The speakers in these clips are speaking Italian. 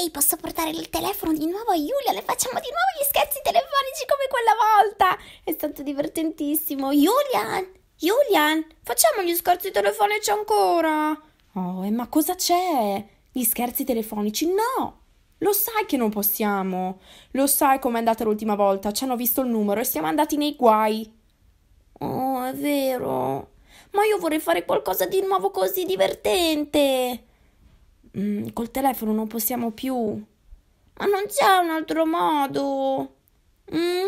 Ehi, posso portare il telefono di nuovo a Giulia? Le facciamo di nuovo gli scherzi telefonici come quella volta! È stato divertentissimo! Julian! Julian! Facciamo gli scherzi telefonici ancora! Oh, ma cosa c'è? Gli scherzi telefonici? No! Lo sai che non possiamo! Lo sai com'è andata l'ultima volta? Ci hanno visto il numero e siamo andati nei guai! Oh, è vero! Ma io vorrei fare qualcosa di nuovo così divertente! Mm, col telefono non possiamo più. Ma non c'è un altro modo. Mm?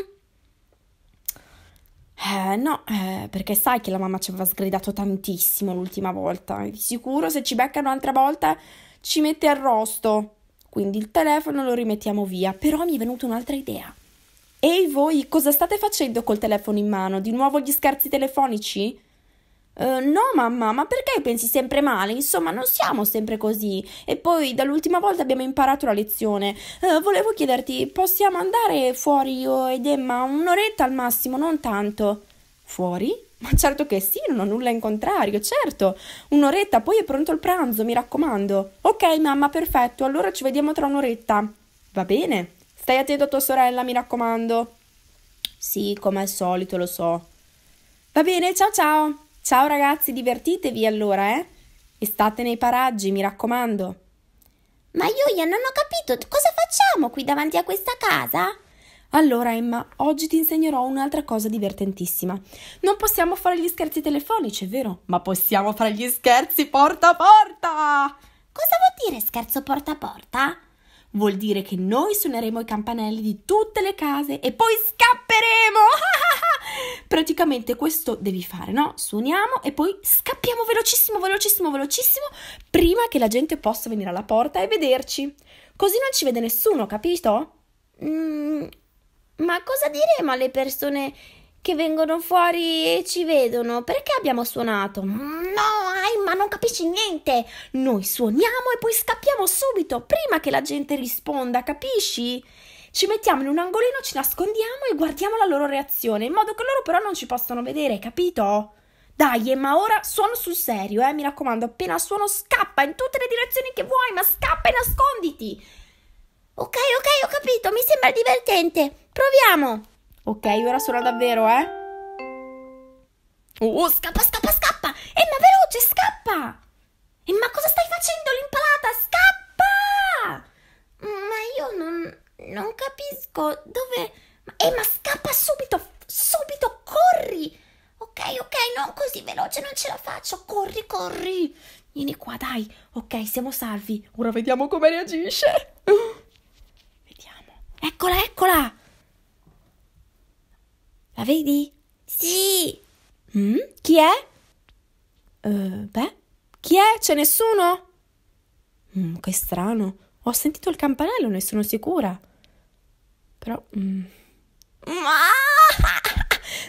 Eh, no, eh, perché sai che la mamma ci aveva sgridato tantissimo l'ultima volta. Di sicuro se ci becca un'altra volta ci mette arrosto. Quindi il telefono lo rimettiamo via. Però mi è venuta un'altra idea. Ehi voi, cosa state facendo col telefono in mano? Di nuovo gli scherzi telefonici? Eh, no, mamma, ma perché pensi sempre male? Insomma, non siamo sempre così. E poi dall'ultima volta abbiamo imparato la lezione. Uh, volevo chiederti, possiamo andare fuori io ed Emma? Un'oretta al massimo, non tanto. Fuori? Ma certo che sì, non ho nulla in contrario, certo. Un'oretta, poi è pronto il pranzo, mi raccomando. Ok, mamma, perfetto, allora ci vediamo tra un'oretta. Va bene. Stai attento a tua sorella, mi raccomando. Sì, come al solito, lo so. Va bene, ciao ciao. Ciao ragazzi, divertitevi allora, eh? E state nei paraggi, mi raccomando. Ma Yuya, non ho capito, cosa facciamo qui davanti a questa casa? Allora Emma, oggi ti insegnerò un'altra cosa divertentissima. Non possiamo fare gli scherzi telefonici, è vero? Ma possiamo fare gli scherzi porta a porta! Cosa vuol dire scherzo porta a porta? Vuol dire che noi suoneremo i campanelli di tutte le case e poi scapperemo! praticamente questo devi fare, no? Suoniamo e poi scappiamo velocissimo, velocissimo, velocissimo, prima che la gente possa venire alla porta e vederci. Così non ci vede nessuno, capito? Mm, ma cosa diremo alle persone che vengono fuori e ci vedono? Perché abbiamo suonato? No, ma non capisci niente. Noi suoniamo e poi scappiamo subito, prima che la gente risponda, capisci? Ci mettiamo in un angolino, ci nascondiamo e guardiamo la loro reazione, in modo che loro però non ci possano vedere, capito? Dai, ma ora suono sul serio, eh, mi raccomando, appena suono scappa in tutte le direzioni che vuoi, ma scappa e nasconditi. Ok, ok, ho capito, mi sembra divertente. Proviamo. Ok, ora suona davvero, eh. Oh, scappa, scappa, scappa. Emma, veloce, scappa. Emma, cosa stai facendo? L'impalato Non capisco dove... Eh, ma scappa subito, subito, corri! Ok, ok, non così veloce, non ce la faccio. Corri, corri. Vieni qua, dai. Ok, siamo salvi. Ora vediamo come reagisce. Vediamo. Eccola, eccola. La vedi? Sì. Mm? Chi è? Uh, beh, chi è? C'è nessuno? Mm, che strano. Ho sentito il campanello, ne sono sicura. Però... Mm. Ma!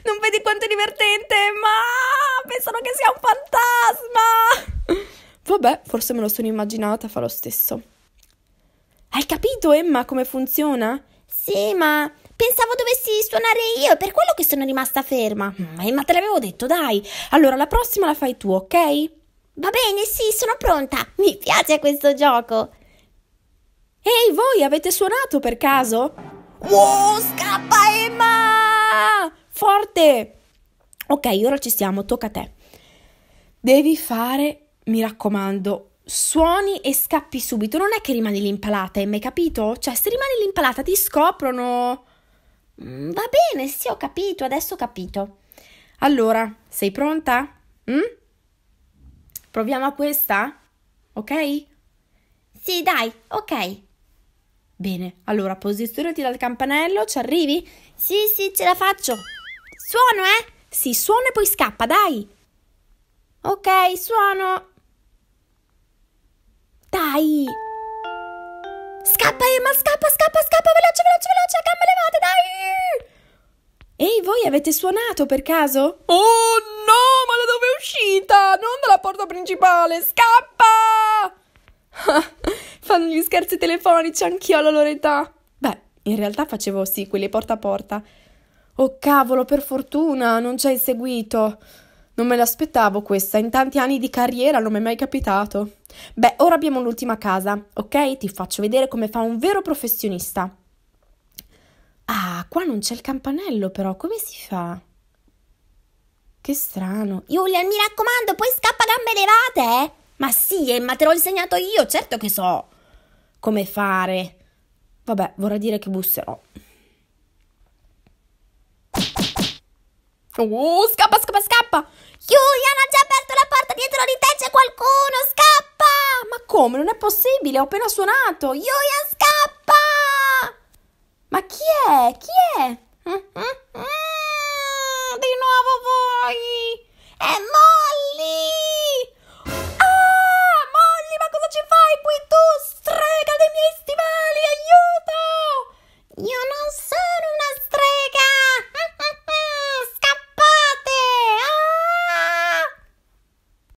Non vedi quanto è divertente? Ma! Pensano che sia un fantasma! Vabbè, forse me lo sono immaginata, fa lo stesso. Hai capito, Emma, come funziona? Sì, ma pensavo dovessi suonare io, è per quello che sono rimasta ferma. Mm, eh, ma Emma, te l'avevo detto, dai. Allora, la prossima la fai tu, ok? Va bene, sì, sono pronta. Mi piace questo gioco. Ehi, voi avete suonato per caso? Wow, scappa Emma! Forte! Ok, ora ci siamo, tocca a te. Devi fare, mi raccomando, suoni e scappi subito. Non è che rimani lì impalata, hai capito? Cioè, se rimani lì impalata ti scoprono. Mm, va bene, sì, ho capito, adesso ho capito. Allora, sei pronta? Mm? Proviamo a questa? Ok? Sì, dai, ok. Bene, allora posizionati dal campanello, ci arrivi? Sì, sì, ce la faccio. Suono, eh? Sì, suono e poi scappa, dai. Ok, suono. Dai. Scappa Emma, scappa, scappa, scappa, veloce, veloce, veloce, a gambe levate, dai. Ehi, voi avete suonato per caso? Oh no, ma da dove è uscita? Non dalla porta principale, scappa! Fanno gli scherzi telefonici anch'io alla loro età. Beh, in realtà facevo sì, quelli porta a porta. Oh cavolo, per fortuna, non ci hai seguito. Non me l'aspettavo questa, in tanti anni di carriera non mi è mai capitato. Beh, ora abbiamo l'ultima casa, ok? Ti faccio vedere come fa un vero professionista. Ah, qua non c'è il campanello però, come si fa? Che strano. Julian, mi raccomando, poi scappa a gambe levate, eh? Ma sì, Emma, eh, te l'ho insegnato io, certo che so come fare. Vabbè, vorrà dire che busserò. Oh, scappa, scappa, scappa! Julian ha già aperto la porta dietro di te, c'è qualcuno, scappa! Ma come? Non è possibile, ho appena suonato! Julian, scappa! Ma chi è? Chi è? Mm, mm, mm, di nuovo voi! È morto!